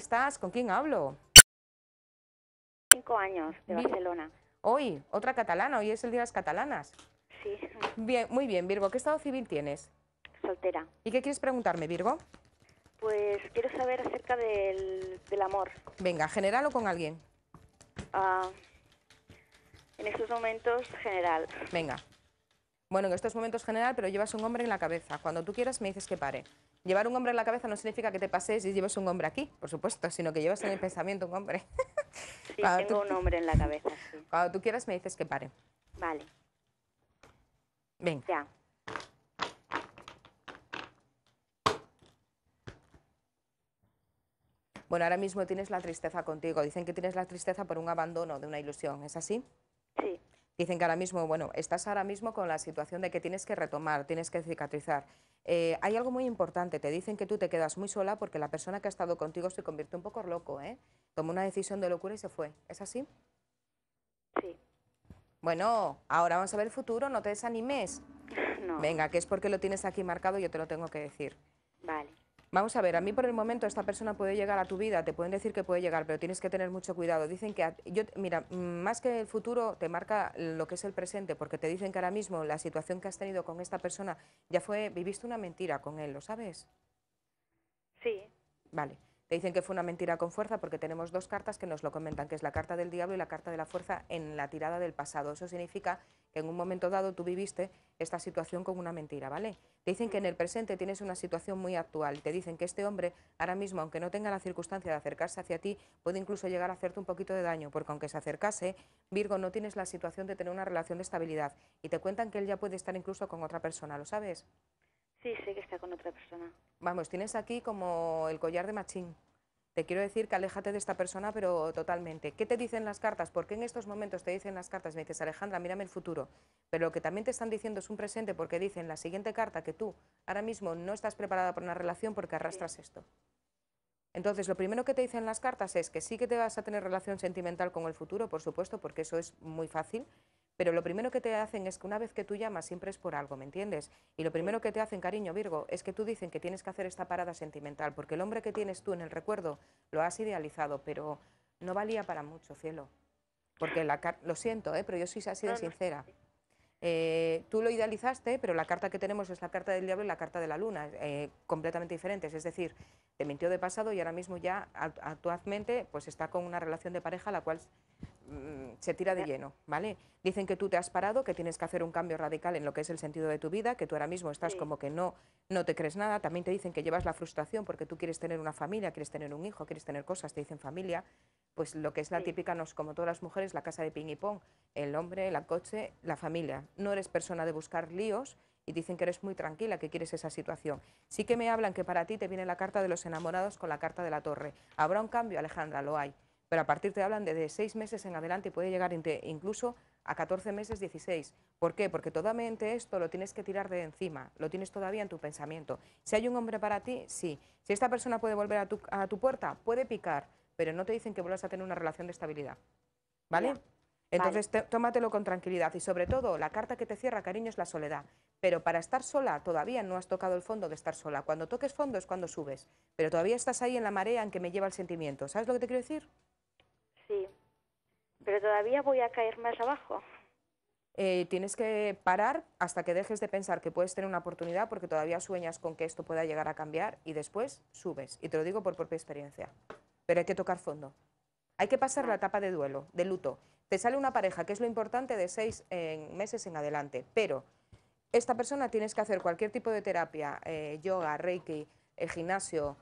estás? ¿Con quién hablo? Cinco años, de Barcelona. Hoy, otra catalana, hoy es el Día de las Catalanas. Sí. Bien, muy bien, Virgo, ¿qué estado civil tienes? Soltera. ¿Y qué quieres preguntarme, Virgo? Pues quiero saber acerca del, amor. Venga, general o con alguien. Ah, en estos momentos, general. Venga. Bueno, en estos momentos general, pero llevas un hombre en la cabeza. Cuando tú quieras me dices que pare. Llevar un hombre en la cabeza no significa que te pases y lleves un hombre aquí, por supuesto, sino que llevas en el pensamiento un hombre. sí, Cuando tengo un hombre en la cabeza. Cuando tú quieras me dices que pare. Vale. Venga. Bueno, ahora mismo tienes la tristeza contigo. Dicen que tienes la tristeza por un abandono de una ilusión. ¿Es así? Dicen que ahora mismo, bueno, estás ahora mismo con la situación de que tienes que retomar, tienes que cicatrizar. Eh, hay algo muy importante, te dicen que tú te quedas muy sola porque la persona que ha estado contigo se convirtió un poco loco, ¿eh? Tomó una decisión de locura y se fue. ¿Es así? Sí. Bueno, ahora vamos a ver el futuro, no te desanimes. No. Venga, que es porque lo tienes aquí marcado y yo te lo tengo que decir. Vamos a ver, a mí por el momento esta persona puede llegar a tu vida, te pueden decir que puede llegar, pero tienes que tener mucho cuidado. Dicen que, yo, mira, mm, más que el futuro te marca lo que es el presente, porque te dicen que ahora mismo la situación que has tenido con esta persona ya fue, viviste una mentira con él, ¿lo sabes? Sí. Vale. Te dicen que fue una mentira con fuerza porque tenemos dos cartas que nos lo comentan, que es la carta del diablo y la carta de la fuerza en la tirada del pasado. Eso significa que en un momento dado tú viviste esta situación con una mentira, ¿vale? Te dicen que en el presente tienes una situación muy actual. Te dicen que este hombre ahora mismo, aunque no tenga la circunstancia de acercarse hacia ti, puede incluso llegar a hacerte un poquito de daño, porque aunque se acercase, Virgo, no tienes la situación de tener una relación de estabilidad. Y te cuentan que él ya puede estar incluso con otra persona, ¿lo sabes? Sí, sé que está con otra persona. Vamos, tienes aquí como el collar de machín. Te quiero decir que aléjate de esta persona, pero totalmente. ¿Qué te dicen las cartas? Porque en estos momentos te dicen las cartas, me dices, Alejandra, mírame el futuro. Pero lo que también te están diciendo es un presente, porque dicen la siguiente carta que tú ahora mismo no estás preparada para una relación porque arrastras esto. Entonces, lo primero que te dicen las cartas es que sí que te vas a tener relación sentimental con el futuro, por supuesto, porque eso es muy fácil, pero lo primero que te hacen es que una vez que tú llamas siempre es por algo, ¿me entiendes? Y lo primero que te hacen, cariño Virgo, es que tú dicen que tienes que hacer esta parada sentimental, porque el hombre que tienes tú en el recuerdo lo has idealizado, pero no valía para mucho, cielo. Porque la lo siento, ¿eh? pero yo soy así de sincera. Eh, tú lo idealizaste, pero la carta que tenemos es la carta del diablo y la carta de la luna, eh, completamente diferentes. Es decir, te mintió de pasado y ahora mismo ya actualmente pues está con una relación de pareja la cual Mm, se tira de eh. lleno, ¿vale? Dicen que tú te has parado, que tienes que hacer un cambio radical en lo que es el sentido de tu vida, que tú ahora mismo estás como que no, no te crees nada, también te dicen que llevas la frustración porque tú quieres tener una familia, quieres tener un hijo, quieres tener cosas, te dicen familia, pues lo que es la típica, nos, como todas las mujeres, la casa de ping y pong, el hombre, el coche, la familia. No eres persona de buscar líos, y dicen que eres muy tranquila, que quieres esa situación. Sí que me hablan que para ti te viene la carta de los enamorados con la carta de la torre. ¿Habrá un cambio, Alejandra? Lo hay pero a partir te hablan de, seis meses en adelante y puede llegar incluso a 14 meses, 16. ¿Por qué? Porque totalmente esto lo tienes que tirar de encima, lo tienes todavía en tu pensamiento. Si hay un hombre para ti, sí. Si esta persona puede volver a tu, puerta, puede picar, pero no te dicen que vuelvas a tener una relación de estabilidad. ¿Vale? Entonces tómatelo con tranquilidad y sobre todo la carta que te cierra, cariño, es la soledad. Pero para estar sola todavía no has tocado el fondo de estar sola. Cuando toques fondo es cuando subes, pero todavía estás ahí en la marea en que me lleva el sentimiento. ¿Sabes lo que te quiero decir? Sí, pero todavía voy a caer más abajo. Eh, tienes que parar hasta que dejes de pensar que puedes tener una oportunidad porque todavía sueñas con que esto pueda llegar a cambiar y después subes. Y te lo digo por propia experiencia. Pero hay que tocar fondo. Hay que pasar la ah. etapa de duelo, de luto. Te sale una pareja, que es lo importante, de seis meses en adelante. Pero esta persona tienes que hacer cualquier tipo de terapia, eh, yoga, reiki, eh, gimnasio,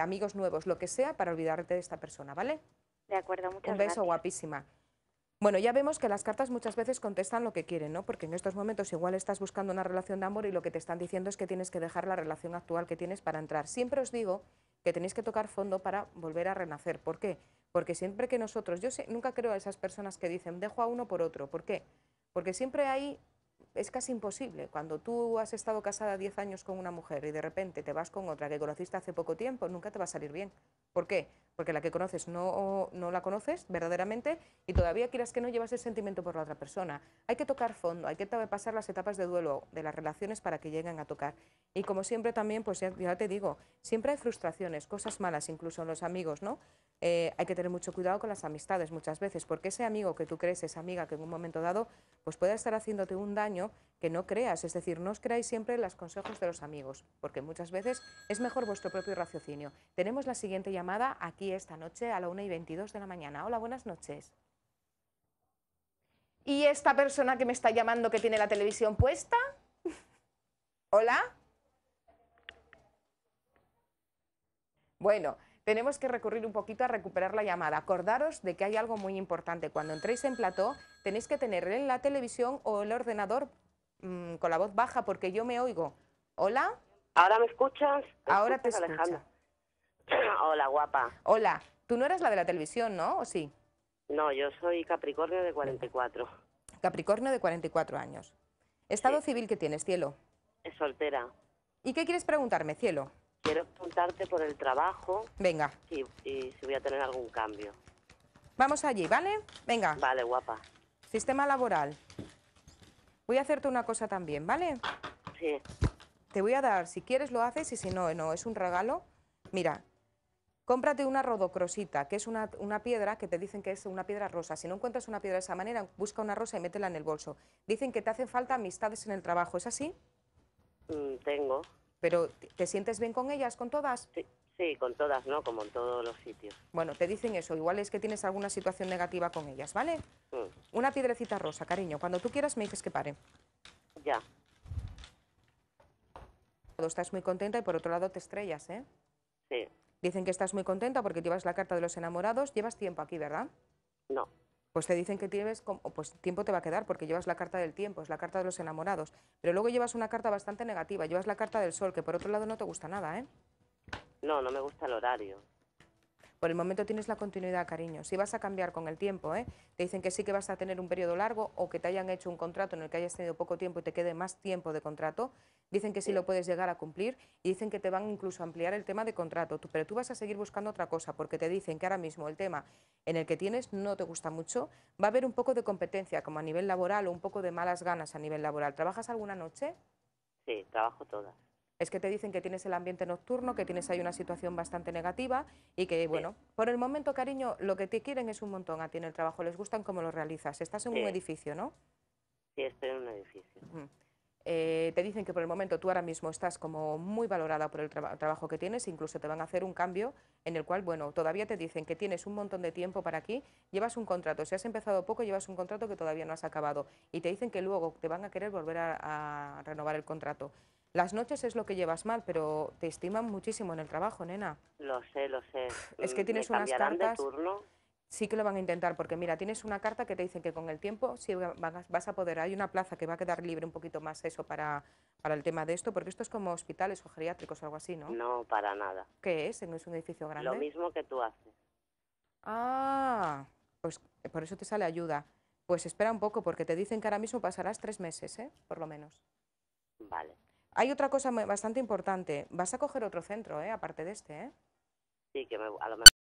amigos nuevos, lo que sea, para olvidarte de esta persona, ¿vale? acuerdo, Un beso, guapísima. Bueno, ya vemos que las cartas muchas veces contestan lo que quieren, ¿no? Porque en estos momentos igual estás buscando una relación de amor y lo que te están diciendo es que tienes que dejar la relación actual que tienes para entrar. Siempre os digo que tenéis que tocar fondo para volver a renacer. ¿Por qué? Porque siempre que nosotros, yo nunca creo a esas personas que dicen, dejo a uno por otro. ¿Por qué? Porque siempre hay es casi imposible. Cuando tú has estado casada 10 años con una mujer y de repente te vas con otra que conociste hace poco tiempo, nunca te va a salir bien. ¿Por qué? Porque la que conoces no, no la conoces verdaderamente y todavía quieras que no llevas el sentimiento por la otra persona. Hay que tocar fondo, hay que pasar las etapas de duelo de las relaciones para que lleguen a tocar. Y como siempre también, pues ya te digo, siempre hay frustraciones, cosas malas incluso en los amigos, ¿no? Eh, hay que tener mucho cuidado con las amistades muchas veces, porque ese amigo que tú crees, esa amiga que en un momento dado, pues puede estar haciéndote un daño que no creas. Es decir, no os creáis siempre los consejos de los amigos, porque muchas veces es mejor vuestro propio raciocinio. Tenemos la siguiente llamada aquí esta noche a la 1 y 22 de la mañana. Hola, buenas noches. ¿Y esta persona que me está llamando que tiene la televisión puesta? Hola. Bueno, tenemos que recurrir un poquito a recuperar la llamada. Acordaros de que hay algo muy importante. Cuando entréis en plató, tenéis que tener en la televisión o el ordenador mm, con la voz baja, porque yo me oigo. ¿Hola? ¿Ahora me escuchas? Ahora te escucho. Hola, guapa. Hola. Tú no eres la de la televisión, ¿no? ¿O sí? No, yo soy Capricornio de 44. Capricornio de 44 años. ¿Estado civil que tienes, cielo? Es soltera. ¿Y qué quieres preguntarme, cielo? Quiero preguntarte por el trabajo. Venga. Y, si voy a tener algún cambio. Vamos allí, ¿vale? Venga. Vale, guapa. Sistema laboral. Voy a hacerte una cosa también, ¿vale? Sí. Te voy a dar, si quieres lo haces y si no, no, es un regalo. Mira, cómprate una rodocrosita, que es una, piedra que te dicen que es una piedra rosa. Si no encuentras una piedra de esa manera, busca una rosa y métela en el bolso. Dicen que te hacen falta amistades en el trabajo, ¿es así? Mm, tengo. Pero ¿te sientes bien con ellas, con todas? Sí, con todas, ¿no? Como en todos los sitios. Bueno, te dicen eso, igual es que tienes alguna situación negativa con ellas, ¿vale? Mm. Una piedrecita rosa, cariño, cuando tú quieras me dices que pare. Ya. Estás muy contenta y por otro lado te estrellas, ¿eh? Sí. Dicen que estás muy contenta porque llevas la carta de los enamorados. Llevas tiempo aquí, ¿verdad? No pues te dicen que tienes, pues tiempo te va a quedar, porque llevas la carta del tiempo, es la carta de los enamorados. Pero luego llevas una carta bastante negativa, llevas la carta del sol, que por otro lado no te gusta nada, ¿eh? No, no me gusta el horario. Por el momento tienes la continuidad, cariño. Si vas a cambiar con el tiempo, ¿eh? te dicen que sí que vas a tener un periodo largo o que te hayan hecho un contrato en el que hayas tenido poco tiempo y te quede más tiempo de contrato, dicen que sí lo puedes llegar a cumplir y dicen que te van incluso a ampliar el tema de contrato, pero tú vas a seguir buscando otra cosa porque te dicen que ahora mismo el tema en el que tienes no te gusta mucho, va a haber un poco de competencia como a nivel laboral o un poco de malas ganas a nivel laboral. ¿Trabajas alguna noche? Sí, trabajo todas es que te dicen que tienes el ambiente nocturno, que tienes ahí una situación bastante negativa y que, bueno, por el momento, cariño, lo que te quieren es un montón a ti en el trabajo, les gustan cómo lo realizas. Estás en un edificio, ¿no? Sí, estoy en un edificio. Eh, te dicen que por el momento tú ahora mismo estás como muy valorada por el trabajo que tienes, incluso te van a hacer un cambio en el cual, bueno, todavía te dicen que tienes un montón de tiempo para aquí, llevas un contrato, si has empezado poco, llevas un contrato que todavía no has acabado y te dicen que luego te van a querer volver a, renovar el contrato. Las noches es lo que llevas mal, pero te estiman muchísimo en el trabajo, nena. Lo sé, lo sé. Es que tienes unas cartas. turno? sí que lo van a intentar, porque mira, tienes una carta que te dice que con el tiempo sí vas a poder, hay una plaza que va a quedar libre un poquito más eso para, para el tema de esto, porque esto es como hospitales o geriátricos o algo así, ¿no? No, para nada. ¿Qué es? ¿Es un edificio grande? Lo mismo que tú haces. Ah, pues por eso te sale ayuda. Pues espera un poco, porque te dicen que ahora mismo pasarás tres meses, ¿eh? Por lo menos. Vale. Hay otra cosa bastante importante. Vas a coger otro centro, ¿eh? Aparte de este, ¿eh? Sí, que a lo mejor